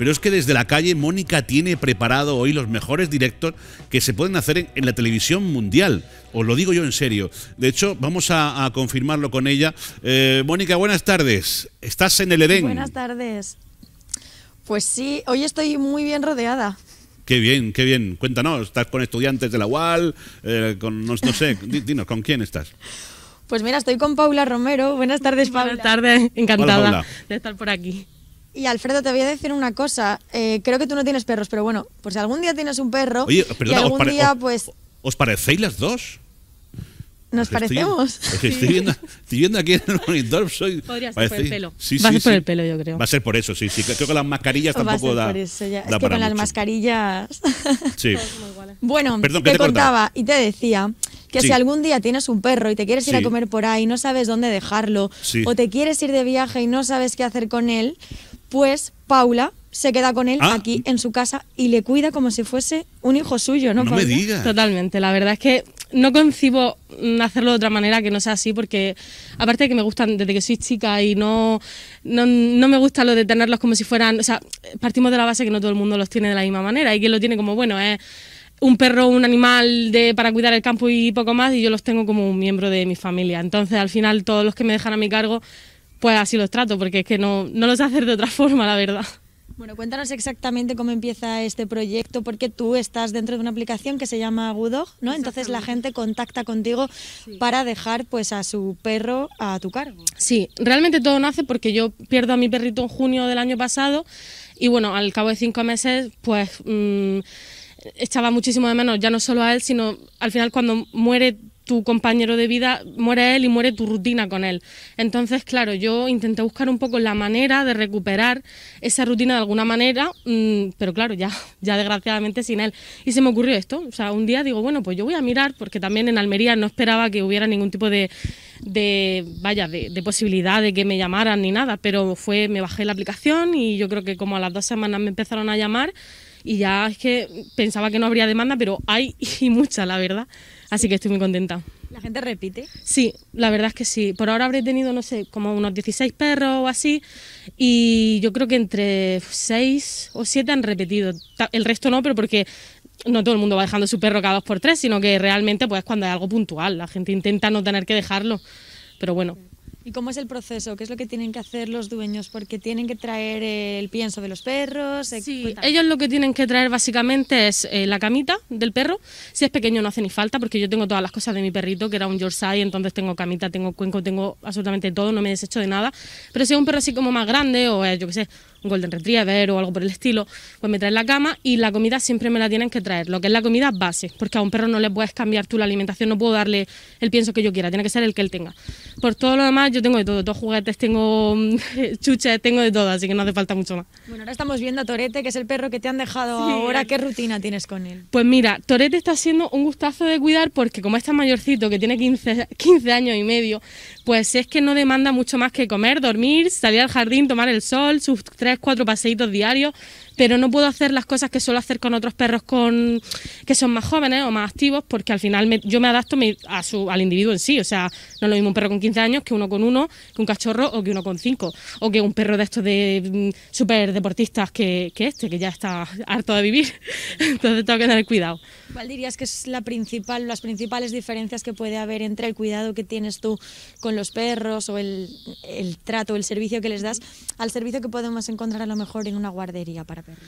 Pero es que desde la calle Mónica tiene preparado hoy los mejores directos que se pueden hacer en, la televisión mundial. Os lo digo yo en serio. De hecho, vamos a, confirmarlo con ella. Eh, Mónica, buenas tardes. Estás en el Edén. Buenas tardes. Pues sí, hoy estoy muy bien rodeada. Qué bien, qué bien. Cuéntanos, estás con estudiantes de la UAL, eh, con, no, sé, dinos, ¿con quién estás? Pues mira, estoy con Paula Romero. Buenas tardes, Paula. Buenas tardes, encantada de estar por aquí. Y Alfredo, te voy a decir una cosa. Eh, creo que tú no tienes perros, pero bueno, pues si algún día tienes un perro Oye, y algún os día, pues. ¿Os parecéis las dos? Nos parecemos. Estoy, viendo, aquí en el monitor. Soy, Podría ser por el pelo. Sí, Va a ser por el pelo, yo creo. Va a ser por eso, sí. sí. Creo que las mascarillas tampoco da. es que con las mascarillas. Sí. ¿eh? bueno, te, contaba y te decía que si algún día tienes un perro y te quieres ir a comer por ahí, y no sabes dónde dejarlo, o te quieres ir de viaje y no sabes qué hacer con él, pues Paula se queda con él ah. aquí en su casa y le cuida como si fuese un hijo suyo, ¿no? me digas. Totalmente, la verdad es que no concibo mm, hacerlo de otra manera que no sea así, porque aparte de que me gustan desde que soy chica y no, no, no, me gusta lo de tenerlos como si fueran, o sea, partimos de la base que no todo el mundo los tiene de la misma manera y que lo tiene como, bueno, es un perro, un animal de, para cuidar el campo y poco más, y yo los tengo como un miembro de mi familia. Entonces, al final, todos los que me dejan a mi cargo pues así los trato, porque es que no, no los hacer de otra forma, la verdad. Bueno, cuéntanos exactamente cómo empieza este proyecto, porque tú estás dentro de una aplicación que se llama Gudog, ¿no? Entonces la gente contacta contigo para dejar pues a su perro a tu cargo. Sí, realmente todo nace porque yo pierdo a mi perrito en junio del año pasado y bueno, al cabo de cinco meses pues estaba mm, echaba muchísimo de menos ya no solo a él, sino al final cuando muere tu compañero de vida, muere él y muere tu rutina con él. Entonces, claro, yo intenté buscar un poco la manera de recuperar esa rutina de alguna manera, mm, pero claro, ya, ya desgraciadamente sin él. Y se me ocurrió esto, o sea, un día digo, bueno, pues yo voy a mirar, porque también en Almería no esperaba que hubiera ningún tipo de, vaya, de, de posibilidad de que me llamaran ni nada, pero fue, me bajé la aplicación y yo creo que como a las dos semanas me empezaron a llamar y ya es que pensaba que no habría demanda, pero hay y mucha, la verdad así que estoy muy contenta. ¿La gente repite? Sí, la verdad es que sí. Por ahora habré tenido, no sé, como unos 16 perros o así, y yo creo que entre 6 o 7 han repetido. El resto no, pero porque no todo el mundo va dejando su perro cada dos por tres, sino que realmente pues cuando hay algo puntual, la gente intenta no tener que dejarlo. Pero bueno, ¿Y cómo es el proceso? ¿Qué es lo que tienen que hacer los dueños? Porque tienen que traer el pienso de los perros. Eh, sí, ellos lo que tienen que traer básicamente es eh, la camita del perro. Si es pequeño no hace ni falta, porque yo tengo todas las cosas de mi perrito, que era un Yorkshire, entonces tengo camita, tengo cuenco, tengo absolutamente todo, no me desecho de nada. Pero si es un perro así como más grande, o yo qué sé, un Golden Retriever o algo por el estilo, pues me traen la cama y la comida siempre me la tienen que traer, lo que es la comida base, porque a un perro no le puedes cambiar tú la alimentación, no puedo darle el pienso que yo quiera, tiene que ser el que él tenga. Por todo lo demás, yo tengo de todo. ...todos juguetes, tengo mm, chuches, tengo de todo, así que no hace falta mucho más. Bueno, ahora estamos viendo a Torete, que es el perro que te han dejado ahora. Eh. ¿Qué rutina tienes con él? Pues mira, Torete está siendo un gustazo de cuidar porque como está mayorcito, que tiene 15, 15 años y medio, pues es que no demanda mucho más que comer, dormir, salir al jardín, tomar el sol, sus tres, cuatro paseitos diarios, pero no puedo hacer las cosas que suelo hacer con otros perros con que son más jóvenes o más activos, porque al final yo me adapto a su, al individuo en sí, o sea, no es lo mismo un perro con 15 años que uno con uno, que un cachorro o que uno con cinco, o que un perro de estos de mm, super deportistas que, que este, que ya está harto de vivir, entonces tengo que tener cuidado. ¿Cuál dirías que es la principal, las principales diferencias que puede haber entre el cuidado que tienes tú con los los perros o el, el trato, el servicio que les das, al servicio que podemos encontrar a lo mejor en una guardería para perros.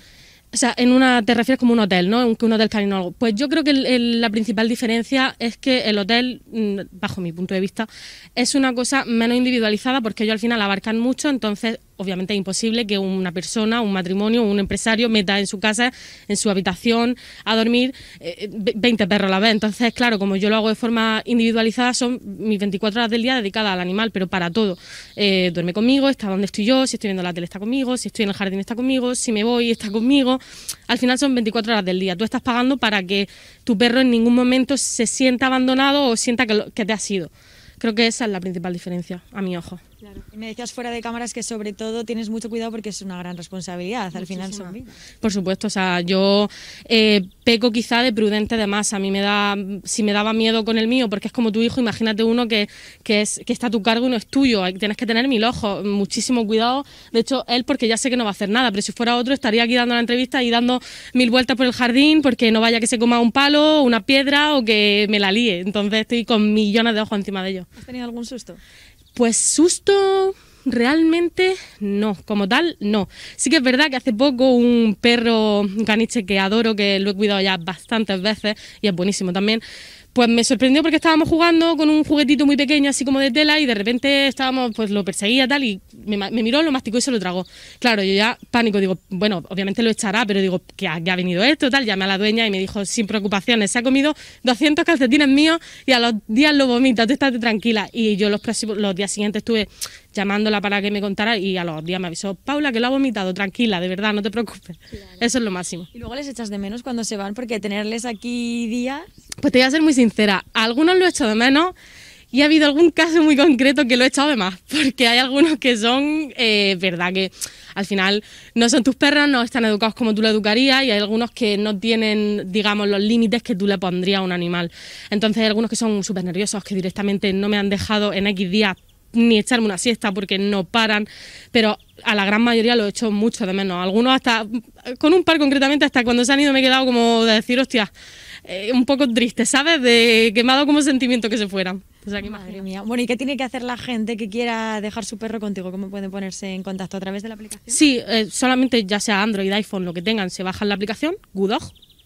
O sea, en una, te refieres como un hotel, ¿no? Un, un hotel canino algo. Pues yo creo que la principal diferencia es que el hotel, mm, bajo mi punto de vista, es una cosa menos individualizada porque ellos al final abarcan mucho, entonces obviamente es imposible que una persona, un matrimonio, un empresario meta en su casa, en su habitación, a dormir 20 eh, eh, perros a la vez. Entonces, claro, como yo lo hago de forma individualizada, son mis 24 horas del día dedicadas al animal, pero para todo. Eh, duerme conmigo, está donde estoy yo, si estoy viendo la tele está conmigo, si estoy en el jardín está conmigo, si me voy está conmigo. Al final son 24 horas del día. Tú estás pagando para que tu perro en ningún momento se sienta abandonado o sienta que, lo, que te ha sido. Creo que esa es la principal diferencia, a mi ojo. Y me decías fuera de cámaras que sobre todo tienes mucho cuidado porque es una gran responsabilidad. Al final son vidas. Por supuesto, o sea, yo eh, peco quizá de prudente de más. A mí me da, si me daba miedo con el mío, porque es como tu hijo, imagínate uno que, que, es, que está a tu cargo y no es tuyo. Tienes que tener mil ojos, muchísimo cuidado. De hecho, él porque ya sé que no va a hacer nada, pero si fuera otro estaría aquí dando la entrevista y dando mil vueltas por el jardín porque no vaya que se coma un palo, una piedra o que me la líe. Entonces estoy con millones de ojos encima de ellos. ¿Has tenido algún susto? Pues susto, realmente no, como tal no. Sí que es verdad que hace poco un perro, caniche que adoro, que lo he cuidado ya bastantes veces y es buenísimo también, pues me sorprendió porque estábamos jugando con un juguetito muy pequeño, así como de tela, y de repente estábamos, pues lo perseguía tal, y me, miró, lo masticó y se lo tragó. Claro, yo ya pánico, digo, bueno, obviamente lo echará, pero digo, ¿qué ha, venido esto? Tal, llamé a la dueña y me dijo, sin preocupaciones, se ha comido 200 calcetines míos y a los días lo vomita, tú estás tranquila. Y yo los los días siguientes estuve llamándola para que me contara y a los días me avisó, Paula, que lo ha vomitado, tranquila, de verdad, no te preocupes. Eso es lo máximo. ¿Y luego les echas de menos cuando se van? Porque tenerles aquí días... Pues te voy a ser muy sincera, algunos lo he hecho de menos y ha habido algún caso muy concreto que lo he echado de más, porque hay algunos que son, eh, verdad, que al final no son tus perros, no están educados como tú lo educarías y hay algunos que no tienen, digamos, los límites que tú le pondrías a un animal. Entonces hay algunos que son súper nerviosos, que directamente no me han dejado en X días ni echarme una siesta porque no paran, pero a la gran mayoría lo he hecho mucho de menos. Algunos hasta, con un par concretamente, hasta cuando se han ido me he quedado como de decir, hostia, eh, un poco triste, ¿sabes? De que me ha dado como sentimiento que se fueran. Madre mía. Bueno, ¿y qué tiene que hacer la gente que quiera dejar su perro contigo? ¿Cómo pueden ponerse en contacto a través de la aplicación? Sí, eh, solamente ya sea Android, iPhone, lo que tengan, se bajan la aplicación, Goodog,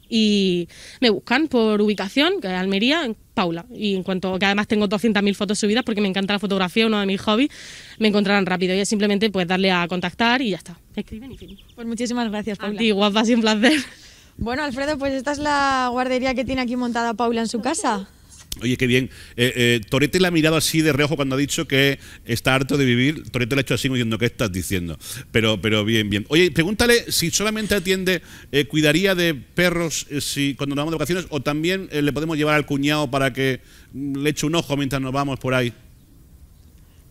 y me buscan por ubicación, que es Almería, en Paula. Y en cuanto que además tengo 200.000 fotos subidas porque me encanta la fotografía, uno de mis hobbies, me encontrarán rápido. Y es simplemente pues darle a contactar y ya está. Escriben y fin. Pues muchísimas gracias, Paula. A guapa, sin placer. Bueno, Alfredo, pues esta es la guardería que tiene aquí montada Paula en su casa. Oye, qué bien. Eh, eh Torete le ha mirado así de reojo cuando ha dicho que está harto de vivir. Torete le ha hecho así diciendo, ¿qué estás diciendo? Pero, pero bien, bien. Oye, pregúntale si solamente atiende, eh, cuidaría de perros eh, si, cuando nos vamos de vacaciones o también le podemos llevar al cuñado para que mm, le eche un ojo mientras nos vamos por ahí.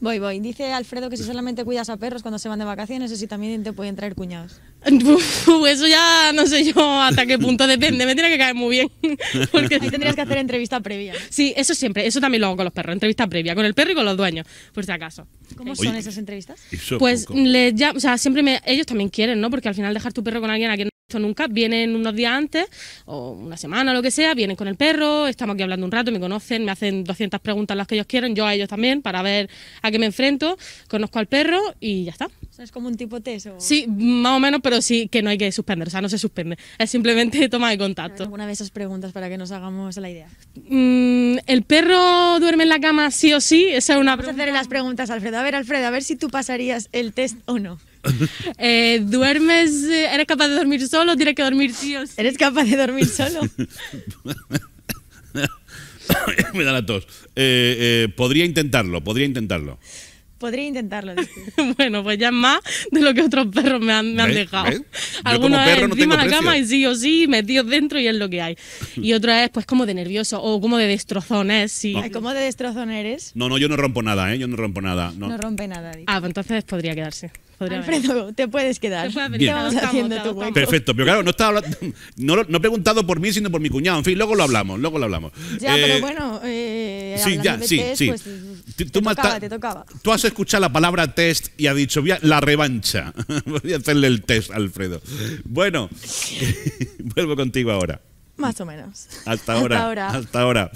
Voy, voy. Dice Alfredo que si solamente cuidas a perros cuando se van de vacaciones o si también te pueden traer cuñados. Pues eso ya no sé yo hasta qué punto depende. Me tiene que caer muy bien. Porque... Ahí tendrías que hacer entrevista previa. Sí, eso siempre. Eso también lo hago con los perros. Entrevista previa. Con el perro y con los dueños, por si acaso. ¿Cómo son esas entrevistas? pues ya, o sea, siempre ellos también quieren, ¿no? Porque al final dejar tu perro con alguien a quien nunca, vienen unos días antes o una semana, lo que sea, vienen con el perro, estamos aquí hablando un rato, me conocen, me hacen 200 preguntas las que ellos quieren, yo a ellos también, para ver a qué me enfrento, conozco al perro y ya está. es como un tipo test. Sí, más o menos, pero sí que no hay que suspender, o sea, no se suspende, es simplemente toma de contacto. ¿Alguna de esas preguntas para que nos hagamos la idea? Mm, ¿El perro duerme en la cama sí o sí? Esa es una Vamos a hacer las preguntas, Alfredo. A ver, Alfredo, a ver si tú pasarías el test o no. Eh, ¿Duermes? Eh, ¿Eres capaz de dormir solo tienes que dormir Sí. ¿Eres capaz de dormir solo? Me da la tos. Eh, podría intentarlo, podría intentarlo. Podría intentarlo. bueno, pues ya es más de lo que otros perros me han, dejado. Algunos encima de la cama y sí o sí, metidos dentro y es lo que hay. Y otra es pues como de nervioso o como de destrozón Sí. ¿Cómo de destrozón eres? No, no, yo no rompo nada, ¿eh? Yo no rompo nada. No, no rompe nada. Ah, pues entonces podría quedarse. Alfredo, te puedes quedar. Perfecto, pero claro, no estaba no, he preguntado por mí, sino por mi cuñado. En fin, luego lo hablamos, luego lo hablamos. Ya, pero eh, bueno, eh, sí, ya, sí, sí. tú, has escuchado la palabra test y has dicho, la revancha. voy a hacerle el test, Alfredo. Bueno, vuelvo contigo ahora. Más o menos. Hasta ahora. Hasta ahora.